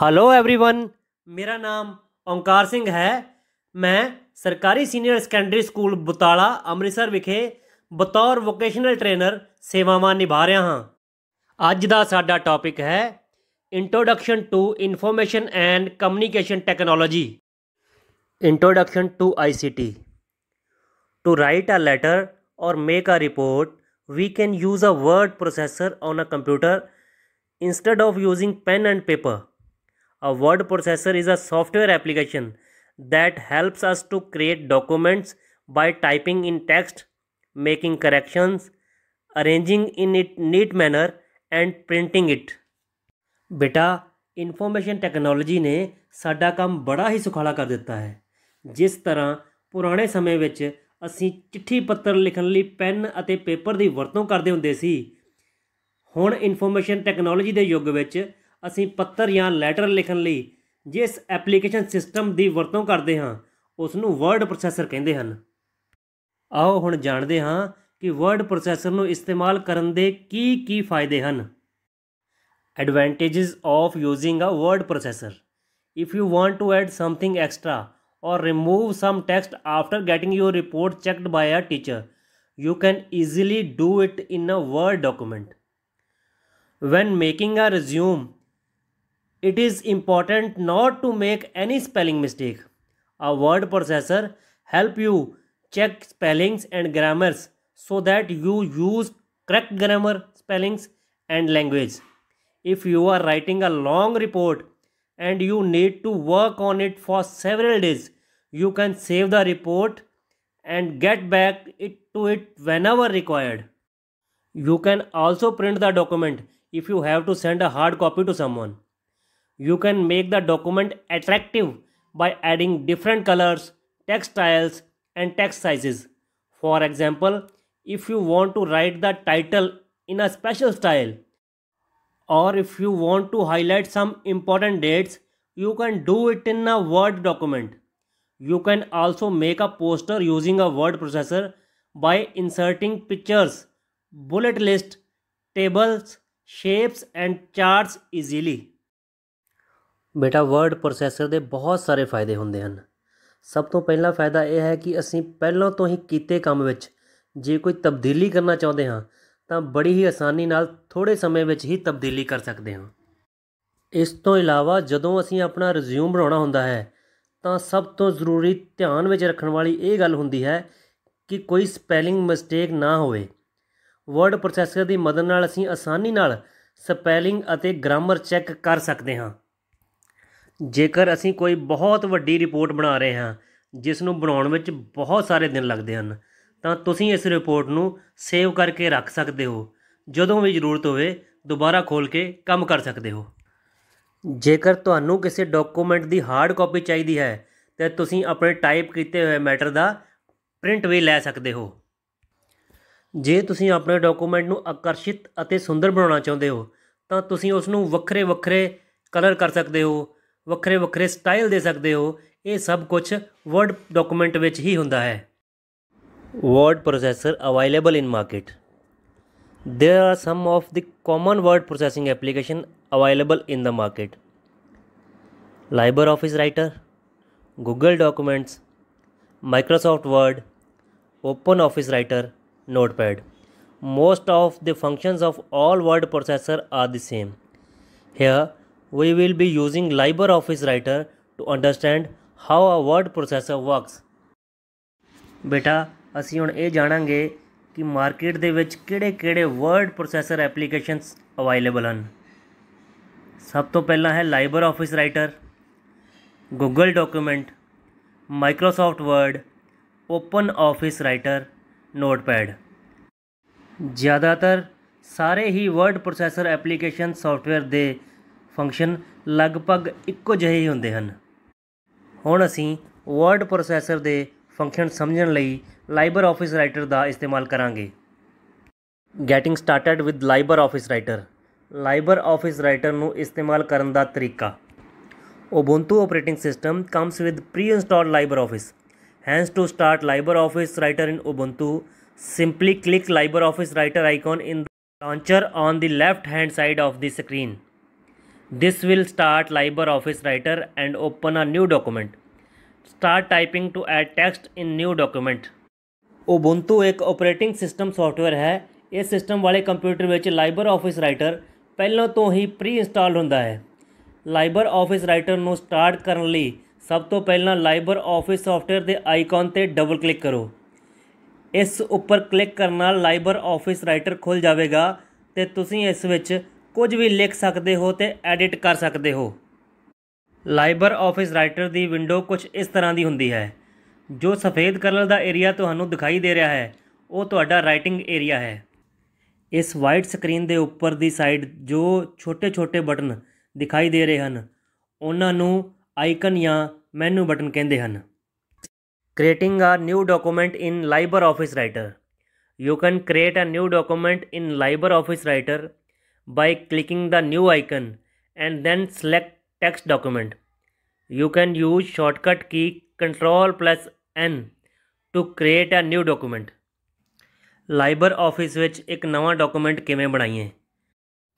Hello everyone मेरा नाम ओंकार सिंह है मैं सरकारी senior secondary school Butala Amritsar विखे बतौर वोकेशनल ट्रेनर सेवावान निभा रहा हाँ अज का साडा टॉपिक है introduction to information and communication technology introduction to ICT to write a letter और make a report we can use a word processor on a computer instead of using pen and paper A word processor is a software application that helps us to create documents by typing in text, making corrections, arranging in it neat manner and printing it. ਬੇਟਾ information technology ਨੇ ਸਾਡਾ ਕੰਮ ਬੜਾ ਹੀ ਸੁਖਾਲਾ ਕਰ ਦਿੱਤਾ ਹੈ ਜਿਸ ਤਰ੍ਹਾਂ ਪੁਰਾਣੇ ਸਮੇਂ ਵਿੱਚ ਅਸੀਂ ਚਿੱਠੀ ਪੱਤਰ ਲਿਖਣ ਲਈ ਪੈਨ ਅਤੇ ਪੇਪਰ ਦੀ ਵਰਤੋਂ ਕਰਦੇ ਹੁੰਦੇ ਸੀ ਹੁਣ ਇਨਫੋਰਮੇਸ਼ਨ ਟੈਕਨੋਲੋਜੀ ਦੇ ਯੁੱਗ ਵਿੱਚ ਅਸੀਂ ਪੱਤਰ ਜਾਂ ਲੈਟਰ ਲਿਖਣ ਲਈ ਜਿਸ ਐਪਲੀਕੇਸ਼ਨ ਸਿਸਟਮ ਦੀ ਵਰਤੋਂ ਕਰਦੇ ਹਾਂ ਉਸ ਨੂੰ ਵਰਡ ਪ੍ਰੋਸੈਸਰ ਕਹਿੰਦੇ ਹਨ ਆਓ ਹੁਣ ਜਾਣਦੇ ਹਾਂ ਕਿ ਵਰਡ ਪ੍ਰੋਸੈਸਰ ਨੂੰ ਇਸਤੇਮਾਲ ਕਰਨ ਦੇ ਕੀ ਕੀ ਫਾਇਦੇ ਹਨ advantages of using a word processor if you want to add something extra or remove some text after getting your report checked by a teacher you can easily do it in a word document when making a resume it is important not to make any spelling mistake. A word processor help you check spellings and grammars so that you use correct grammar, spellings and language. If you are writing a long report and you need to work on it for several days, you can save the report and get back it to it whenever required. You can also print the document if you have to send a hard copy to someone. You can make the document attractive by adding different colors, text styles and text sizes. For example, if you want to write the title in a special style or if you want to highlight some important dates, you can do it in a Word document. You can also make a poster using a word processor by inserting pictures, bullet list, tables, shapes and charts easily. ਬੇਟਾ word processor ਦੇ ਬਹੁਤ ਸਾਰੇ ਫਾਇਦੇ ਹੁੰਦੇ ਹਨ ਸਭ ਤੋਂ ਪਹਿਲਾ ਫਾਇਦਾ ਇਹ ਹੈ ਕਿ ਅਸੀਂ ਪਹਿਲਾਂ ਤੋਂ ਹੀ ਕੀਤੇ ਕੰਮ ਵਿੱਚ ਜੇ ਕੋਈ ਤਬਦੀਲੀ ਕਰਨਾ ਚਾਹੁੰਦੇ ਹਾਂ ਤਾਂ ਬੜੀ ਹੀ ਆਸਾਨੀ ਨਾਲ ਥੋੜੇ ਸਮੇਂ ਵਿੱਚ ਹੀ ਤਬਦੀਲੀ ਕਰ ਸਕਦੇ ਹਾਂ ਇਸ ਤੋਂ ਇਲਾਵਾ ਜਦੋਂ ਅਸੀਂ ਆਪਣਾ ਰਿਜ਼ਿਊਮ ਬਣਾਉਣਾ ਹੁੰਦਾ ਹੈ ਤਾਂ ਸਭ ਤੋਂ ਜ਼ਰੂਰੀ ਧਿਆਨ ਵਿੱਚ ਰੱਖਣ ਵਾਲੀ ਇਹ ਗੱਲ ਹੁੰਦੀ ਹੈ ਕਿ ਕੋਈ ਸਪੈਲਿੰਗ ਮਿਸਟੇਕ ਨਾ ਹੋਵੇ ਵਰਡ ਪ੍ਰੋਸੈਸਰ ਦੀ ਮਦਦ ਨਾਲ ਅਸੀਂ ਆਸਾਨੀ ਨਾਲ ਸਪੈਲਿੰਗ ਅਤੇ ਗ੍ਰਾਮਰ ਚੈੱਕ ਕਰ ਸਕਦੇ ਹਾਂ ਜੇਕਰ ਅਸੀਂ ਕੋਈ ਬਹੁਤ ਵੱਡੀ ਰਿਪੋਰਟ ਬਣਾ ਰਹੇ ਹਾਂ ਜਿਸ ਨੂੰ ਬਣਾਉਣ ਵਿੱਚ ਬਹੁਤ ਸਾਰੇ ਦਿਨ ਲੱਗਦੇ ਹਨ ਤਾਂ ਤੁਸੀਂ ਇਸ ਰਿਪੋਰਟ ਨੂੰ ਸੇਵ ਕਰਕੇ ਰੱਖ ਸਕਦੇ ਹੋ ਜਦੋਂ ਵੀ ਜ਼ਰੂਰਤ ਹੋਵੇ ਦੁਬਾਰਾ ਖੋਲ ਕੇ ਕੰਮ ਕਰ ਸਕਦੇ ਹੋ ਜੇਕਰ ਤੁਹਾਨੂੰ ਕਿਸੇ ਡਾਕੂਮੈਂਟ ਦੀ ਹਾਰਡ ਕਾਪੀ ਚਾਹੀਦੀ ਹੈ ਤਾਂ ਤੁਸੀਂ ਆਪਣੇ ਟਾਈਪ ਕੀਤੇ ਹੋਏ ਮੈਟਰ ਦਾ ਪ੍ਰਿੰਟ ਵੀ ਲੈ ਸਕਦੇ ਹੋ ਜੇ ਤੁਸੀਂ ਆਪਣੇ ਡਾਕੂਮੈਂਟ ਨੂੰ ਆਕਰਸ਼ਿਤ ਅਤੇ ਸੁੰਦਰ ਬਣਾਉਣਾ ਚਾਹੁੰਦੇ ਹੋ ਤਾਂ ਤੁਸੀਂ ਉਸ ਨੂੰ ਵੱਖਰੇ ਵੱਖਰੇ ਕਲਰ ਕਰ ਸਕਦੇ ਹੋ ਵੱਖਰੇ ਵੱਖਰੇ ਸਟਾਈਲ ਦੇ ਸਕਦੇ ਹੋ ਇਹ ਸਭ ਕੁਝ ਵਰਡ ਡਾਕੂਮੈਂਟ ਵਿੱਚ ਹੀ ਹੁੰਦਾ ਹੈ word processor available in market there are some of the common word processing application available in the market libreoffice writer google documents microsoft word open office writer notepad most of the functions of all word processor are the same here we will be using LibreOffice Writer to understand how a word processor works ਬੇਟਾ ਅਸੀਂ ਹੁਣ ਇਹ ਜਾਣਾਂਗੇ ਕਿ market ਦੇ ਵਿੱਚ ਕਿਹੜੇ-ਕਿਹੜੇ word processor applications available ਹਨ ਸਭ ਤੋਂ ਪਹਿਲਾਂ ਹੈ LibreOffice Writer Google Document, Microsoft Word Open Office Writer Notepad ਜ਼ਿਆਦਾਤਰ ਸਾਰੇ ਹੀ word processor application software ਦੇ ਫੰਕਸ਼ਨ ਲਗਭਗ ਇੱਕੋ ਜਿਹੇ ਹੀ ਹੁੰਦੇ ਹਨ ਹੁਣ ਅਸੀਂ ਵਰਡ ਪ੍ਰੋਸੈਸਰ ਦੇ ਫੰਕਸ਼ਨ ਸਮਝਣ ਲਈ ਲਾਈਬਰ ਆਫਿਸ ਰਾਈਟਰ ਦਾ ਇਸਤੇਮਾਲ ਕਰਾਂਗੇ getting started with LibreOffice Writer LibreOffice Writer ਨੂੰ ਇਸਤੇਮਾਲ ਕਰਨ ਦਾ ਤਰੀਕਾ Ubuntu operating system comes with pre-installed LibreOffice. Hence to start LibreOffice Writer in Ubuntu, simply click LibreOffice Writer icon in the launcher on the left hand side of the screen. This will start LibreOffice Writer and open a new document. Start typing to add text in new document. Ubuntu ਇੱਕ operating system software ਹੈ ਇਸ system ਵਾਲੇ computer ਵਿੱਚ ਲਾਈਬਰ LibreOffice writer ਪਹਿਲਾਂ ਤੋਂ ਹੀ pre install ਹੁੰਦਾ ਹੈ LibreOffice Writer ਨੂੰ ਸਟਾਰਟ ਕਰਨ ਲਈ ਸਭ ਤੋਂ ਪਹਿਲਾਂ ਲਾਈਬਰ ਆਫਿਸ ਸੌਫਟਵੇਅਰ ਦੇ ਆਈਕਨ ਤੇ ਡਬਲ ਕਲਿੱਕ ਕਰੋ ਇਸ ਉੱਪਰ ਕਲਿੱਕ ਕਰਨ ਨਾਲ ਲਾਈਬਰ ਆਫਿਸ ਰਾਈਟਰ ਖੁੱਲ ਜਾਵੇਗਾ ਤੇ ਤੁਸੀਂ ਇਸ ਵਿੱਚ ਕੁਝ ਵੀ ਲਿਖ ਸਕਦੇ ਹੋ ਤੇ ਐਡਿਟ ਕਰ ਸਕਦੇ ਹੋ ਲਾਈਬਰ ਆਫਿਸ ਰਾਈਟਰ ਦੀ ਵਿੰਡੋ ਕੁਝ ਇਸ ਤਰ੍ਹਾਂ ਦੀ ਹੁੰਦੀ ਹੈ ਜੋ ਸਫੇਦ ਕਲਰ ਦਾ ਏਰੀਆ ਤੁਹਾਨੂੰ ਦਿਖਾਈ ਦੇ ਰਿਹਾ ਹੈ ਉਹ ਤੁਹਾਡਾ ਰਾਈਟਿੰਗ ਏਰੀਆ ਹੈ ਇਸ ਵਾਈਟ ਸਕਰੀਨ ਦੇ ਉੱਪਰ ਦੀ ਸਾਈਡ ਜੋ ਛੋਟੇ-ਛੋਟੇ ਬਟਨ ਦਿਖਾਈ ਦੇ ਰਹੇ ਹਨ ਉਹਨਾਂ ਨੂੰ ਆਈਕਨ ਜਾਂ ਮੈਨੂ ਬਟਨ ਕਹਿੰਦੇ ਹਨ creating new document in LibreOffice Writer you can create a new document in LibreOffice Writer by clicking the new icon and then select text document. You can use shortcut key control plus N to create a new document. LibreOffice ਵਿੱਚ ਇੱਕ ਨਵਾਂ document ਕਿਵੇਂ ਬਣਾਈਏ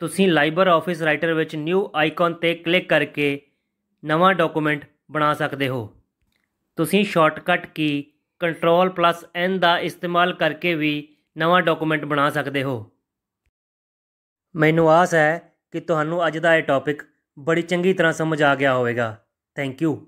ਤੁਸੀਂ LibreOffice Writer ਵਿੱਚ new icon ਤੇ click ਕਰਕੇ ਨਵਾਂ ਡਾਕੂਮੈਂਟ ਬਣਾ ਸਕਦੇ ਹੋ ਤੁਸੀਂ ਸ਼ਾਰਟਕਟ ਕੀ ਕੰਟਰੋਲ ਪਲੱਸ ਐਨ ਦਾ ਇਸਤੇਮਾਲ ਕਰਕੇ ਵੀ ਨਵਾਂ ਡਾਕੂਮੈਂਟ ਬਣਾ ਸਕਦੇ ਹੋ ਮੈਨੂੰ ਆਸ ਹੈ ਕਿ ਤੁਹਾਨੂੰ ਅੱਜ ਦਾ ਇਹ ਟੌਪਿਕ ਬੜੀ ਚੰਗੀ ਤਰ੍ਹਾਂ ਸਮਝ ਆ ਗਿਆ ਹੋਵੇਗਾ ਥੈਂਕ ਯੂ